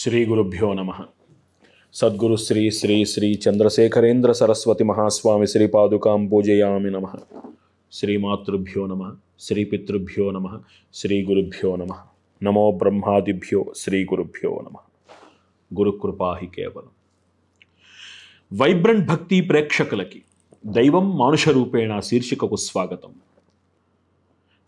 శ్రీ గురుభ్యో నమ సద్గురు శ్రీ శ్రీ శ్రీ చంద్రశేఖరేంద్ర సరస్వతి మహాస్వామి శ్రీ పాదుకాం పూజయామి నమ శ్రీ మాతృభ్యో నమ శ్రీ పితృభ్యో నమ శ్రీ గురుభ్యో నమ నమో బ్రహ్మాదిభ్యో శ్రీ గురుభ్యో నమ గురుకృపాహి కేవలం వైబ్రంట్ భక్తి ప్రేక్షకులకి దైవం మానుష రూపేణ శీర్షికకు స్వాగతం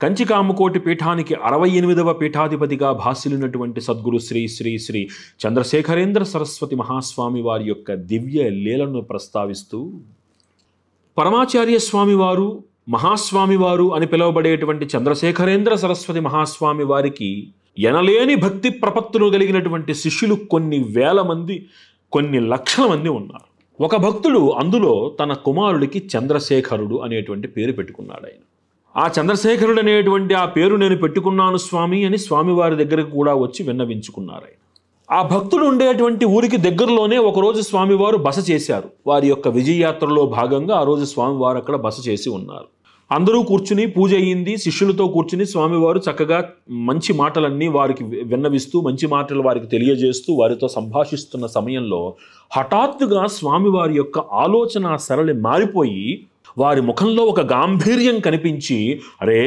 కంచికామకోటి పీఠానికి అరవై ఎనిమిదవ పీఠాధిపతిగా భాసిలినటువంటి సద్గురు శ్రీ శ్రీ శ్రీ చంద్రశేఖరేంద్ర సరస్వతి మహాస్వామి వారి యొక్క దివ్య లీలను ప్రస్తావిస్తూ పరమాచార్య స్వామివారు మహాస్వామివారు అని పిలువబడేటువంటి చంద్రశేఖరేంద్ర సరస్వతి మహాస్వామి వారికి ఎనలేని భక్తి ప్రపత్తులు కలిగినటువంటి శిష్యులు కొన్ని వేల మంది కొన్ని లక్షల మంది ఉన్నారు ఒక భక్తుడు అందులో తన కుమారుడికి చంద్రశేఖరుడు అనేటువంటి పేరు పెట్టుకున్నాడు ఆయన ఆ చంద్రశేఖరుడు అనేటువంటి ఆ పేరు నేను పెట్టుకున్నాను స్వామి అని స్వామివారి దగ్గరకు కూడా వచ్చి విన్నవించుకున్నారు ఆ భక్తుడు ఉండేటువంటి ఊరికి దగ్గరలోనే ఒకరోజు స్వామివారు బస చేశారు వారి యొక్క విజయయాత్రలో భాగంగా ఆ రోజు స్వామివారు అక్కడ బస చేసి ఉన్నారు అందరూ కూర్చుని పూజ అయ్యింది శిష్యులతో కూర్చుని స్వామివారు చక్కగా మంచి మాటలన్నీ వారికి విన్నవిస్తూ మంచి మాటలు వారికి తెలియజేస్తూ వారితో సంభాషిస్తున్న సమయంలో హఠాత్తుగా స్వామివారి యొక్క ఆలోచన సరళి మారిపోయి వారి ముఖంలో ఒక గాంభీర్యం కనిపించి అరే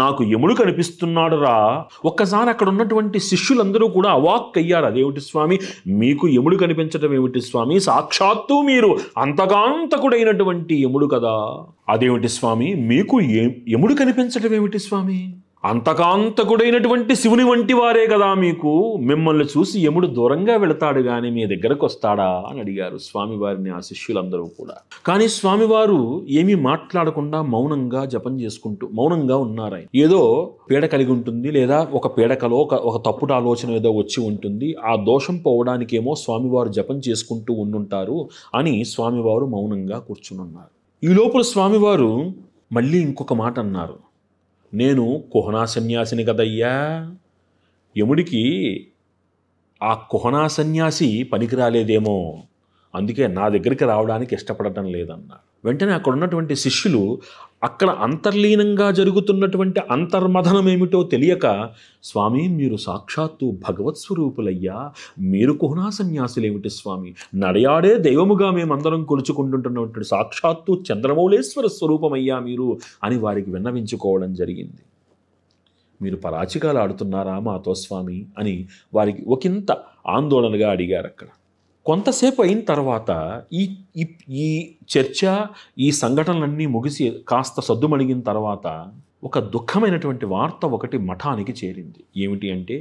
నాకు యముడు కనిపిస్తున్నాడురా ఒక్కసారి అక్కడ ఉన్నటువంటి శిష్యులందరూ కూడా అవాక్ అయ్యారు అదేమిటి స్వామి మీకు యముడు కనిపించడం ఏమిటి స్వామి సాక్షాత్తు మీరు అంతకాంతకుడైనటువంటి యముడు కదా అదేమిటి స్వామి మీకు యముడు కనిపించడం ఏమిటి స్వామి అంతకాంతకుడైనటువంటి శివుని వంటి వారే కదా మీకు మిమ్మల్ని చూసి యముడు దూరంగా వెళతాడు కానీ మీ దగ్గరకు వస్తాడా అని అడిగారు స్వామివారిని ఆ శిష్యులందరూ కూడా కానీ స్వామివారు ఏమీ మాట్లాడకుండా మౌనంగా జపం చేసుకుంటూ మౌనంగా ఉన్నారు ఏదో పీడ కలిగి ఉంటుంది లేదా ఒక పీడకలో ఒక ఒక తప్పుడు ఆలోచన ఏదో వచ్చి ఉంటుంది ఆ దోషం పోవడానికేమో స్వామివారు జపం చేసుకుంటూ ఉండుంటారు అని స్వామివారు మౌనంగా కూర్చునున్నారు ఈ లోపల స్వామివారు మళ్ళీ ఇంకొక మాట అన్నారు నేను కుహనా సన్యాసిని కదయ్యా యముడికి ఆ కుహనా సన్యాసి పనికిరాలేదేమో అందుకే నా దగ్గరికి రావడానికి ఇష్టపడటం లేదన్నాడు వెంటనే అక్కడ ఉన్నటువంటి శిష్యులు అక్కడ అంతర్లీనంగా జరుగుతున్నటువంటి అంతర్మథనం ఏమిటో తెలియక స్వామి మీరు సాక్షాత్తు భగవత్ స్వరూపులయ్యా మీరు కుహనా సన్యాసులేమిటి స్వామి నడయాడే దైవముగా మేమందరం కొలుచుకుంటుంటున్నటువంటి సాక్షాత్తు చంద్రమౌళేశ్వర స్వరూపమయ్యా మీరు అని వారికి విన్నవించుకోవడం జరిగింది మీరు పరాచికాలు ఆడుతున్నారా మాతో స్వామి అని వారికి ఒకంత ఆందోళనగా అడిగారు అక్కడ కొంతసేపు అయిన తర్వాత ఈ ఈ చర్చ ఈ సంఘటనలన్నీ ముగిసి కాస్త సద్దుమణిగిన తర్వాత ఒక దుఃఖమైనటువంటి వార్త ఒకటి మఠానికి చేరింది ఏమిటి అంటే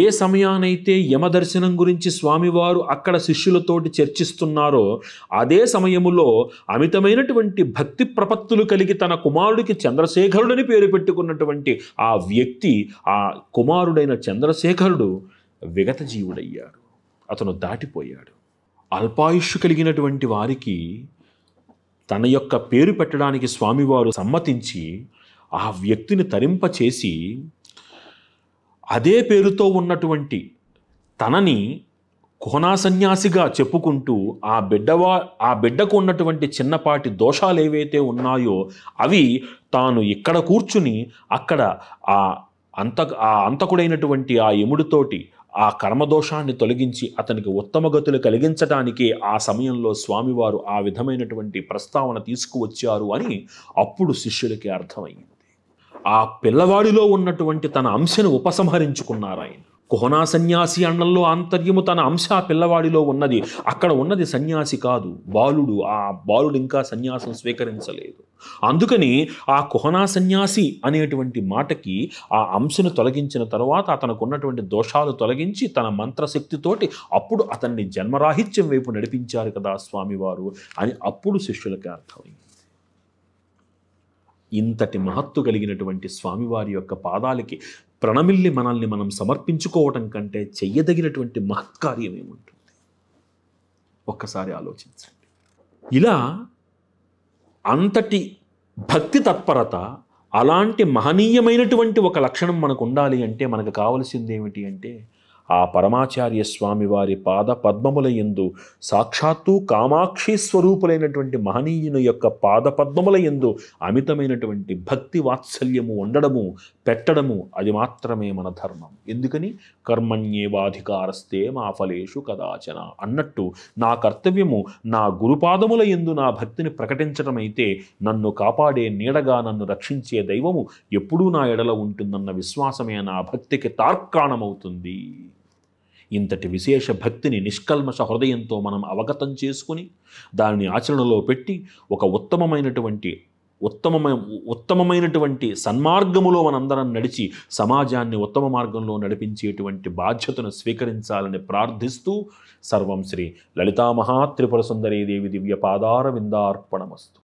ఏ సమయానైతే యమదర్శనం గురించి స్వామివారు అక్కడ శిష్యులతోటి చర్చిస్తున్నారో అదే సమయములో అమితమైనటువంటి భక్తి ప్రపత్తులు కలిగి తన కుమారుడికి చంద్రశేఖరుడని పేరు పెట్టుకున్నటువంటి ఆ వ్యక్తి ఆ కుమారుడైన చంద్రశేఖరుడు విగత జీవుడయ్యాడు అతను దాటిపోయాడు అల్పాయుష్ కలిగినటువంటి వారికి తన యొక్క పేరు పెట్టడానికి స్వామివారు సమ్మతించి ఆ వ్యక్తిని తరింపచేసి అదే పేరుతో ఉన్నటువంటి తనని కోనా సన్యాసిగా చెప్పుకుంటూ ఆ బిడ్డవా ఆ బిడ్డకు ఉన్నటువంటి చిన్నపాటి దోషాలు ఏవైతే ఉన్నాయో అవి తాను ఇక్కడ కూర్చుని అక్కడ ఆ అంత ఆ అంతకుడైనటువంటి ఆ యముడితోటి ఆ కర్మదోషాన్ని తొలగించి అతనికి ఉత్తమ గతులు కలిగించటానికే ఆ సమయంలో స్వామివారు ఆ విధమైనటువంటి ప్రస్తావన తీసుకువచ్చారు అని అప్పుడు శిష్యులకి అర్థమైంది ఆ పిల్లవాడిలో ఉన్నటువంటి తన అంశను ఉపసంహరించుకున్నారు ఆయన కుహనా సన్యాసి అన్నల్లో ఆంతర్యము తన అంశ పిల్లవాడిలో ఉన్నది అక్కడ ఉన్నది సన్యాసి కాదు బాలుడు ఆ బాలుడు ఇంకా సన్యాసం స్వీకరించలేదు అందుకని ఆ కుహనా సన్యాసి అనేటువంటి మాటకి ఆ అంశను తొలగించిన తర్వాత అతనికి ఉన్నటువంటి దోషాలు తొలగించి తన మంత్రశక్తితోటి అప్పుడు అతన్ని జన్మరాహిత్యం వైపు నడిపించారు కదా స్వామివారు అని అప్పుడు శిష్యులకి అర్థమైంది ఇంతటి మహత్తు కలిగినటువంటి స్వామివారి యొక్క పాదాలకి ప్రణమిల్లి మనల్ని మనం సమర్పించుకోవటం కంటే చెయ్యదగినటువంటి మహత్కార్యం ఏముంటుంది ఒక్కసారి ఆలోచించండి ఇలా అంతటి భక్తి తత్పరత అలాంటి మహనీయమైనటువంటి ఒక లక్షణం మనకు ఉండాలి అంటే మనకు కావలసింది ఏమిటి అంటే ఆ పరమాచార్య స్వామి వారి పాద పద్మముల ఎందు సాక్షాత్తు కామాక్షి స్వరూపులైనటువంటి మహనీయుని యొక్క పాద పద్మముల ఎందు అమితమైనటువంటి భక్తి వాత్సల్యము ఉండడము పెట్టడము అది మాత్రమే మన ధర్మం ఎందుకని కర్మణ్యేవాధికారస్తే మా ఫలేషు కదాచన అన్నట్టు నా కర్తవ్యము నా గురుపాదముల ఎందు నా భక్తిని ప్రకటించడమైతే నన్ను కాపాడే నీడగా నన్ను రక్షించే దైవము ఎప్పుడూ నా ఎడల ఉంటుందన్న విశ్వాసమే నా భక్తికి తార్కాణమవుతుంది ఇంతటి విశేష భక్తిని నిష్కల్మష హృదయంతో మనం అవగతం చేసుకుని దానిని ఆచరణలో పెట్టి ఒక ఉత్తమమైనటువంటి ఉత్తమమైన ఉత్తమమైనటువంటి సన్మార్గములో మనందరం నడిచి సమాజాన్ని ఉత్తమ మార్గంలో నడిపించేటువంటి బాధ్యతను స్వీకరించాలని ప్రార్థిస్తూ సర్వం శ్రీ లలితామహాత్రిపుర సుందరీదేవి దివ్య పాదార విందార్పణమస్తు